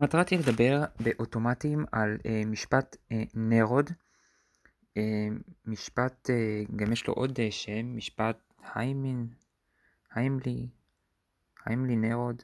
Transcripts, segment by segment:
מטרתי לדבר באוטומטים על אה, משפט אה, נרוד, אה, משפט, אה, גם יש לו עוד אה, שם, משפט היימין, היימלי, היימלי נרוד.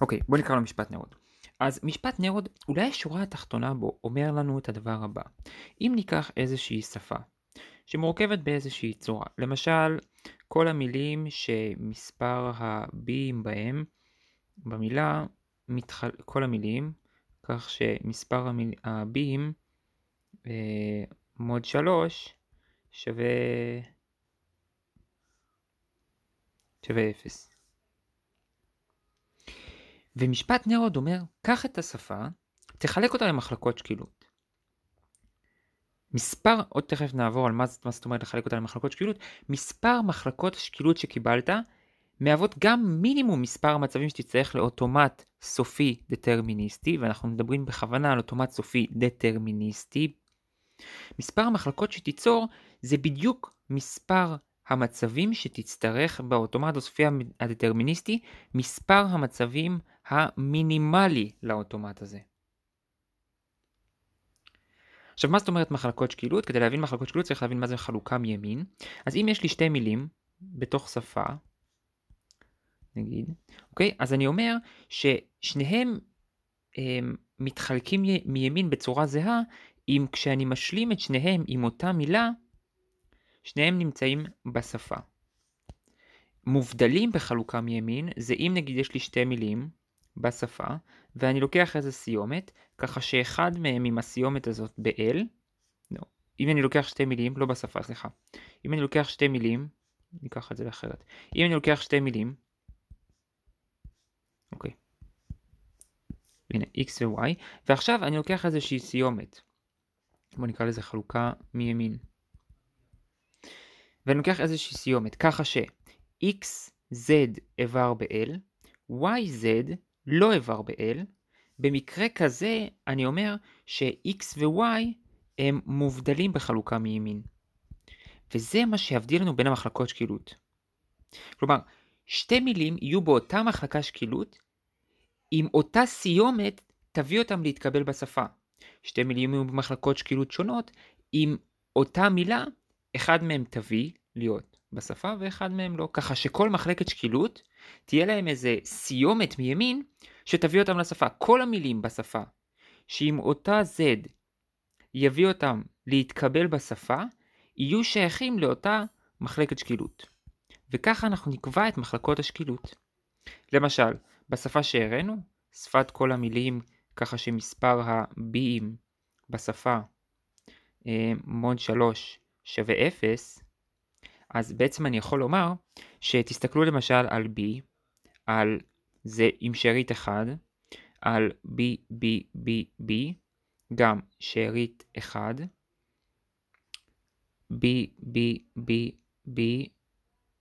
אוקיי, בוא נקרא לו משפט נרוד. אז משפט נרוד, אולי השורה התחתונה בו אומר לנו את הדבר הבא. אם ניקח איזושהי שפה, שמורכבת באיזושהי צורה, למשל, כל המילים שמספר הבים בהם, במילה, מתחל... כל המילים, כך שמספר המיל... הביעים אה, מוד 3 שווה שווה 0. ומשפט נרוד אומר, קח את השפה, תחלק אותה למחלקות שקילות. מספר, עוד תכף נעבור על מה, מה זאת אומרת לחלק אותה למחלקות שקילות, מספר מחלקות השקילות שקיבלת מהוות גם מינימום מספר המצבים שתצטרך לאוטומט סופי דטרמיניסטי, ואנחנו מדברים בכוונה על אוטומט סופי דטרמיניסטי. מספר המחלקות שתיצור זה בדיוק מספר המצבים שתצטרך באוטומט הסופי הדטרמיניסטי, מספר המצבים המינימלי לאוטומט הזה. עכשיו מה זאת אומרת מחלקות שקילות? כדי להבין מחלקות שקילות צריך להבין מה זה חלוקה מימין. אז אם יש לי שתי מילים בתוך שפה, נגיד, אוקיי? אז אני אומר ששניהם הם, אמ, מתחלקים מימין בצורה זהה, אם כשאני משלים את שניהם עם אותה מילה, שניהם נמצאים בשפה. מובדלים בחלוקה מימין, זה אם נגיד יש לי שתי מילים בשפה, ואני לוקח איזה סיומת, ככה שאחד מהם עם הסיומת הזאת ב-L, לא, אם אני לוקח שתי מילים, לא בשפה, סליחה, אם אני לוקח שתי מילים, ניקח את זה לאחרת, אם אני לוקח שתי מילים, אוקיי. הנה, x ו-y, ועכשיו אני לוקח איזושהי סיומת. בוא נקרא לזה חלוקה מימין. ואני לוקח איזושהי סיומת, ככה ש x, z איבר ב-l, y, z לא איבר ב-l, במקרה כזה אני אומר ש-x ו-y הם מובדלים בחלוקה מימין. וזה מה שיבדיל לנו בין המחלקות שקילות. כלומר, שתי מילים יהיו באותה מחלקה שקילות, עם אותה סיומת תביא אותם להתקבל בשפה. שתי מילים יהיו במחלקות שקילות שונות, עם אותה מילה, אחד מהם תביא להיות בשפה ואחד מהם לא. ככה שכל מחלקת שקילות, תהיה להם איזה סיומת מימין שתביא אותם לשפה. כל המילים בשפה, שעם אותה Z יביא אותם להתקבל בשפה, יהיו שייכים לאותה מחלקת שקילות. וככה אנחנו נקבע את מחלקות השקילות. למשל, בשפה שהראינו, שפת כל המילים ככה שמספר הביאים בשפה אה, מוד 3 שווה 0, אז בעצם אני יכול לומר שתסתכלו למשל על b, על זה עם שארית 1, על b, b, b, b, גם שארית 1, b, b, b, b,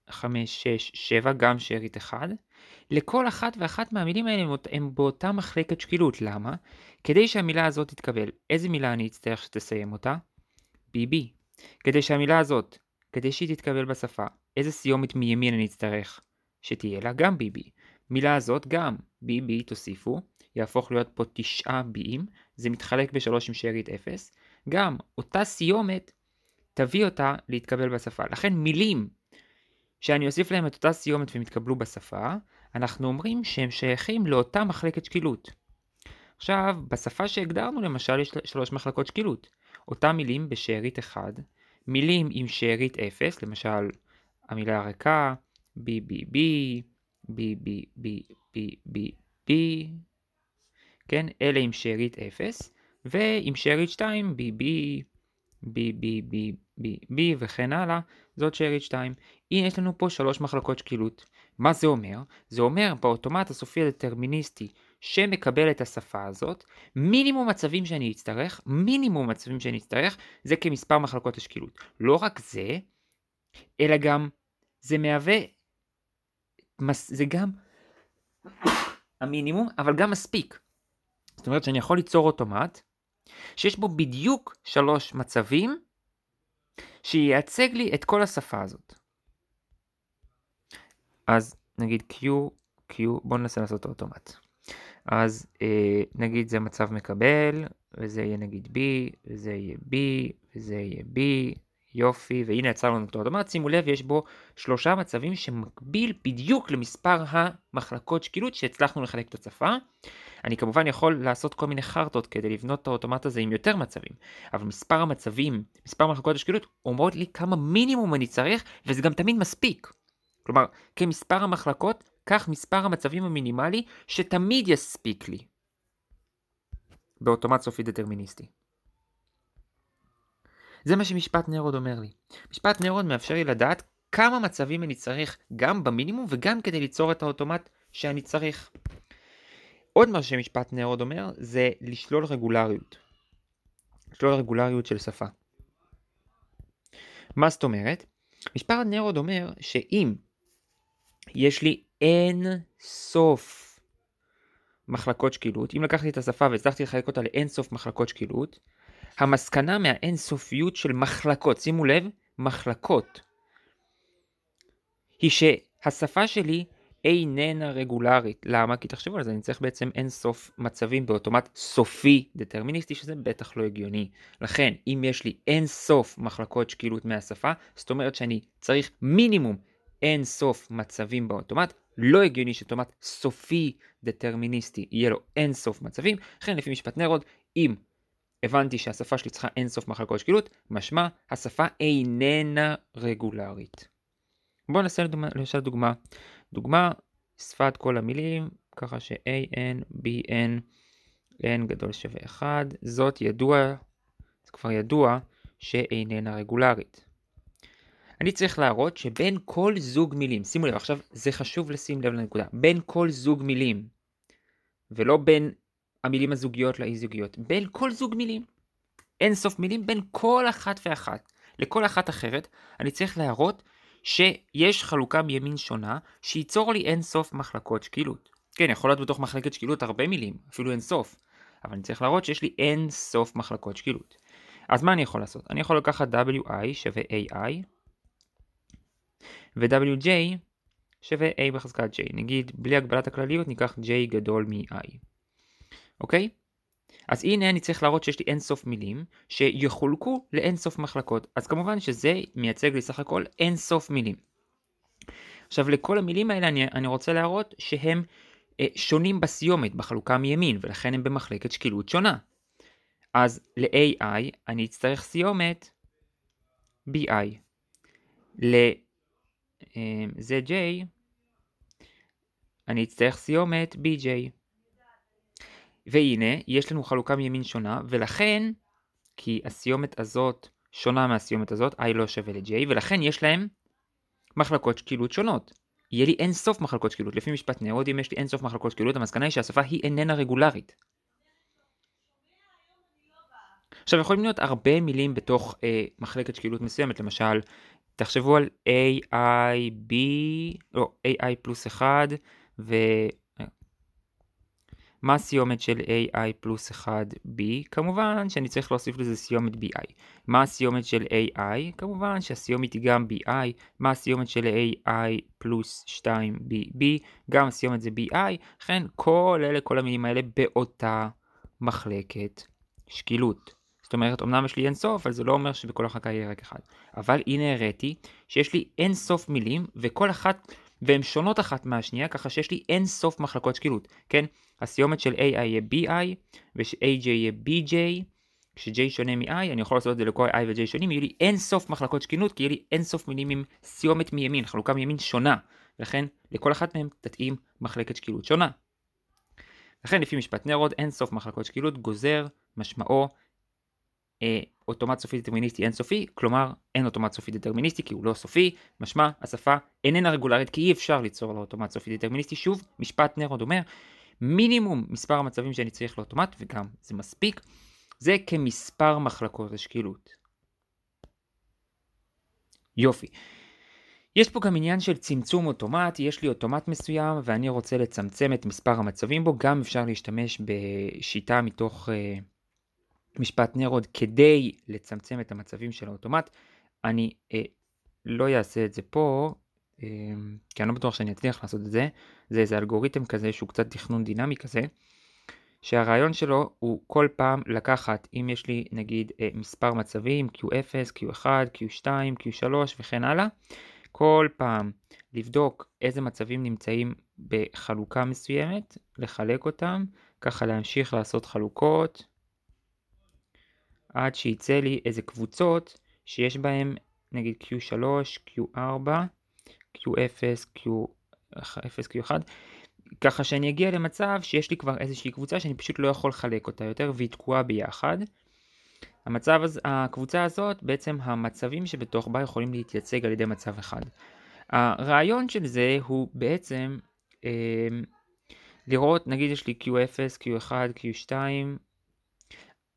5, 6, 7, גם שארית 1, לכל אחת ואחת מהמילים האלה הם, באותה מחלקת שקילות. למה? כדי שהמילה הזאת תתקבל, איזה מילה אני אצטרך שתסיים אותה? ביבי. כדי שהמילה הזאת, כדי שהיא תתקבל בשפה, איזה סיומת מימין אני אצטרך? שתהיה לה גם ביבי. מילה הזאת גם, ביבי תוסיפו, יהפוך להיות פה תשעה ביים, זה מתחלק בשלוש עם שארית אפס. גם אותה סיומת תביא אותה להתקבל בשפה. לכן מילים שאני אוסיף להם את אותה סיומת והם יתקבלו בשפה, אנחנו אומרים שהם שייכים לאותה מחלקת שקילות. עכשיו, בשפה שהגדרנו למשל יש שלוש מחלקות שקילות. אותה מילים בשארית 1, מילים עם שארית 0, למשל המילה הריקה, בי בי בי, בי בי בי בי בי בי, כן, אלה עם שארית 0, ועם שארית 2, בי בי, בי בי בי בי בי וכן הלאה, זאת שארית 2. הנה יש לנו פה שלוש מחלקות שקילות. מה זה אומר? זה אומר באוטומט הסופי הדטרמיניסטי שמקבל את השפה הזאת, מינימום מצבים שאני אצטרך, מינימום מצבים שאני אצטרך, זה כמספר מחלקות השקילות. לא רק זה, אלא גם זה מהווה, זה גם המינימום, אבל גם מספיק. זאת אומרת שאני יכול ליצור אוטומט שיש בו בדיוק שלוש מצבים שייצג לי את כל השפה הזאת. אז נגיד Q, Q, בואו ננסה לעשות אוטומט. אז אה, נגיד זה מצב מקבל, וזה יהיה נגיד B, וזה יהיה B, וזה יהיה B, יופי, והנה יצא לנו את האוטומט. שימו לב, יש בו שלושה מצבים שמקביל בדיוק למספר המחלקות שקילות שהצלחנו לחלק את הצפה. אני כמובן יכול לעשות כל מיני חרטות כדי לבנות את האוטומט הזה עם יותר מצבים, אבל מספר המצבים, מספר מחלקות השקילות, אומרות לי כמה מינימום אני צריך, וזה גם תמיד מספיק. כלומר, כמספר המחלקות, כך מספר המצבים המינימלי שתמיד יספיק לי באוטומט סופי דטרמיניסטי. זה מה שמשפט נרוד אומר לי. משפט נרוד מאפשר לי לדעת כמה מצבים אני צריך גם במינימום וגם כדי ליצור את האוטומט שאני צריך. עוד מה שמשפט נרוד אומר זה לשלול רגולריות. לשלול רגולריות של שפה. מה זאת אומרת? משפט נרוד אומר שאם יש לי אין סוף מחלקות שקילות. אם לקחתי את השפה והצלחתי לחלק אותה לאין סוף מחלקות שקילות, המסקנה מהאין סופיות של מחלקות, שימו לב, מחלקות, היא שהשפה שלי איננה רגולרית. למה? כי תחשבו על זה, אני צריך בעצם אין סוף מצבים באוטומט סופי דטרמיניסטי, שזה בטח לא הגיוני. לכן, אם יש לי אין סוף מחלקות שקילות מהשפה, זאת אומרת שאני צריך מינימום אין סוף מצבים באוטומט, לא הגיוני שאוטומט סופי דטרמיניסטי יהיה לו אין סוף מצבים, לכן לפי משפט נרוד, אם הבנתי שהשפה שלי צריכה אין סוף מחלקות שקילות, משמע השפה איננה רגולרית. בואו נעשה למשל דוגמה, דוגמה שפת כל המילים, ככה ש a n, b, n, n גדול שווה 1, זאת ידוע, זה כבר ידוע שאיננה רגולרית. אני צריך להראות שבין כל זוג מילים, שימו לב, עכשיו זה חשוב לשים לב לנקודה, בין כל זוג מילים, ולא בין המילים הזוגיות לאי זוגיות, בין כל זוג מילים, אין סוף מילים, בין כל אחת ואחת לכל אחת אחרת, אני צריך להראות שיש חלוקה מימין שונה, שייצור לי אין סוף מחלקות שקילות. כן, יכול להיות בתוך מחלקת שקילות הרבה מילים, אפילו אין סוף, אבל אני צריך להראות שיש לי אין סוף מחלקות שקילות. אז מה אני יכול לעשות? אני יכול לקחת WI שווה AI, ו-WJ שווה A בחזקת J. נגיד, בלי הגבלת הכלליות ניקח J גדול מ-I. אוקיי? אז הנה אני צריך להראות שיש לי אינסוף מילים שיחולקו לאינסוף מחלקות. אז כמובן שזה מייצג לי סך הכל אינסוף מילים. עכשיו לכל המילים האלה אני, אני רוצה להראות שהם אה, שונים בסיומת, בחלוקה מימין, ולכן הם במחלקת שקילות שונה. אז ל-AI אני אצטרך סיומת BI. ל- אמ, זה J, אני אצטרך סיומת BJ. והנה, יש לנו חלוקה מימין שונה, ולכן, כי הסיומת הזאת שונה מהסיומת הזאת, I לא שווה ל-J, ולכן יש להם מחלקות שקילות שונות. יהיה לי אין סוף מחלקות שקילות. לפי משפט נאוד, אם יש לי אין סוף מחלקות שקילות, המסקנה היא שהשפה היא איננה רגולרית. עכשיו, יכולים להיות הרבה מילים בתוך אה, מחלקת שקילות מסוימת, למשל, תחשבו על AIB, לא, AI פלוס 1 ו... מה הסיומת של AI פלוס 1B? כמובן שאני צריך להוסיף לזה סיומת BI. מה הסיומת של AI? כמובן שהסיומת היא גם BI. מה הסיומת של AI פלוס 2BB? גם הסיומת זה BI. לכן כל אלה, כל המילים האלה באותה מחלקת שקילות. זאת אומרת, אמנם יש לי אין סוף, אבל זה לא אומר שבכל החלקה יהיה רק אחד. אבל הנה הראתי שיש לי אין סוף מילים, וכל אחת, והן שונות אחת מהשנייה, ככה שיש לי אין סוף מחלקות שקילות, כן? הסיומת של AI יהיה BI, וש-AJ יהיה BJ, כש-J שונה מ-I, אני יכול לעשות את זה לכל I ו-J שונים, יהיו לי אין סוף מחלקות שקילות, כי יהיו לי אין סוף מילים עם סיומת מימין, חלוקה מימין שונה, לכן לכל אחת מהן תתאים מחלקת שקילות שונה. לכן לפי משפט נרוד, אין סוף מחלקות שקילות גוזר משמעו אה, אוטומט סופי דטרמיניסטי אינסופי, כלומר אין אוטומט סופי דטרמיניסטי כי הוא לא סופי, משמע השפה איננה רגולרית כי אי אפשר ליצור לה אוטומט סופי דטרמיניסטי, שוב משפט נרוד אומר מינימום מספר המצבים שאני צריך לאוטומט וגם זה מספיק, זה כמספר מחלקות השקילות. יופי. יש פה גם עניין של צמצום אוטומט, יש לי אוטומט מסוים ואני רוצה לצמצם את מספר המצבים בו, גם אפשר להשתמש בשיטה מתוך uh, משפט נרוד כדי לצמצם את המצבים של האוטומט. אני אה, לא אעשה את זה פה, אה, כי אני לא בטוח שאני אצליח לעשות את זה. זה איזה אלגוריתם כזה שהוא קצת תכנון דינמי כזה, שהרעיון שלו הוא כל פעם לקחת, אם יש לי נגיד אה, מספר מצבים, Q0, Q1, Q2, Q3 וכן הלאה, כל פעם לבדוק איזה מצבים נמצאים בחלוקה מסוימת, לחלק אותם, ככה להמשיך לעשות חלוקות, עד שיצא לי איזה קבוצות שיש בהם נגיד Q3, Q4, Q0, Q0, Q1, ככה שאני אגיע למצב שיש לי כבר איזושהי קבוצה שאני פשוט לא יכול לחלק אותה יותר והיא תקועה ביחד. המצב, הקבוצה הזאת, בעצם המצבים שבתוך בה יכולים להתייצג על ידי מצב אחד. הרעיון של זה הוא בעצם אה, לראות, נגיד יש לי Q0, Q1, Q2,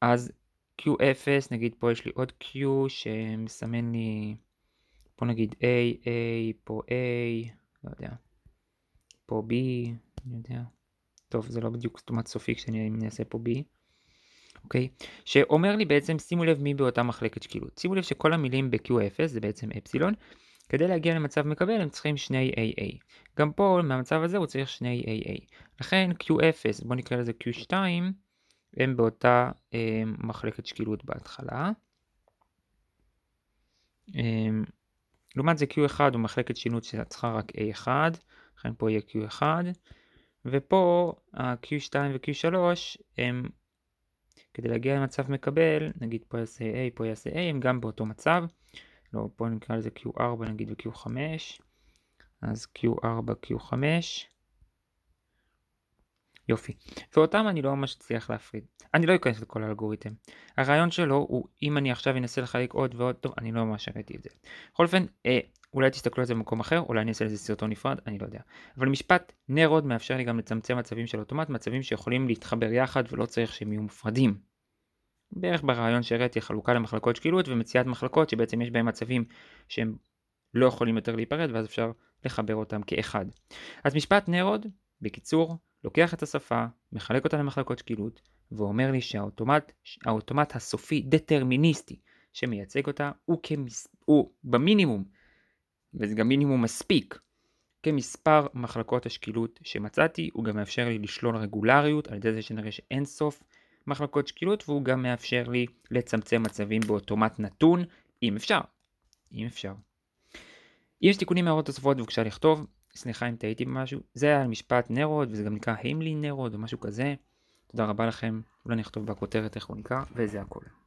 אז Q0, נגיד פה יש לי עוד Q שמסמן לי, פה נגיד A, A, פה A, לא יודע, פה B, אני יודע, טוב זה לא בדיוק סתומת סופי כשאני אעשה פה B, אוקיי? שאומר לי בעצם שימו לב מי באותה מחלקת שקילות, שימו לב שכל המילים ב-Q0 זה בעצם אפסילון, כדי להגיע למצב מקבל הם צריכים שני AA. גם פה מהמצב הזה הוא צריך שני AA. לכן Q0, בואו נקרא לזה Q2, הם באותה אה, מחלקת שקילות בהתחלה. אה, לעומת זה Q1 הוא מחלקת שינות שצריכה רק A1, לכן פה יהיה Q1, ופה ה-Q2 ו-Q3 הם, כדי להגיע למצב מקבל, נגיד פה יעשה A, פה יעשה A, הם גם באותו מצב, לא, פה נקרא לזה Q4 נגיד ו-Q5, אז Q4, Q5, יופי. ואותם אני לא ממש אצליח להפריד. אני לא אכנס לכל האלגוריתם. הרעיון שלו הוא אם אני עכשיו אנסה לחלק עוד ועוד, טוב, אני לא ממש הראיתי את זה. בכל אופן, אה, אולי תסתכלו על זה במקום אחר, אולי אני אעשה לזה סרטון נפרד, אני לא יודע. אבל משפט נר עוד מאפשר לי גם לצמצם מצבים של אוטומט, מצבים שיכולים להתחבר יחד ולא צריך שהם יהיו מופרדים. בערך ברעיון שהראיתי חלוקה למחלקות שקילות ומציאת מחלקות שבעצם יש בהם מצבים שהם לא יכולים יותר להיפרד ואז אפשר לחבר אותם כאחד. אז משפט נרוד, בקיצור, לוקח את השפה, מחלק אותה למחלקות שקילות, ואומר לי שהאוטומט הסופי דטרמיניסטי שמייצג אותה הוא, כמס... הוא במינימום, וזה גם מינימום מספיק, כמספר מחלקות השקילות שמצאתי, הוא גם מאפשר לי לשלול רגולריות על ידי זה שנראה שאין סוף מחלקות שקילות, והוא גם מאפשר לי לצמצם מצבים באוטומט נתון, אם אפשר. אם אפשר. אם יש תיקונים מהערות תוספות בבקשה לכתוב, סליחה אם טעיתי במשהו, זה היה על משפט נרוד, וזה גם נקרא הימלי נרוד או משהו כזה. תודה רבה לכם, אולי נכתוב בכותרת איך הוא נקרא, וזה הכל.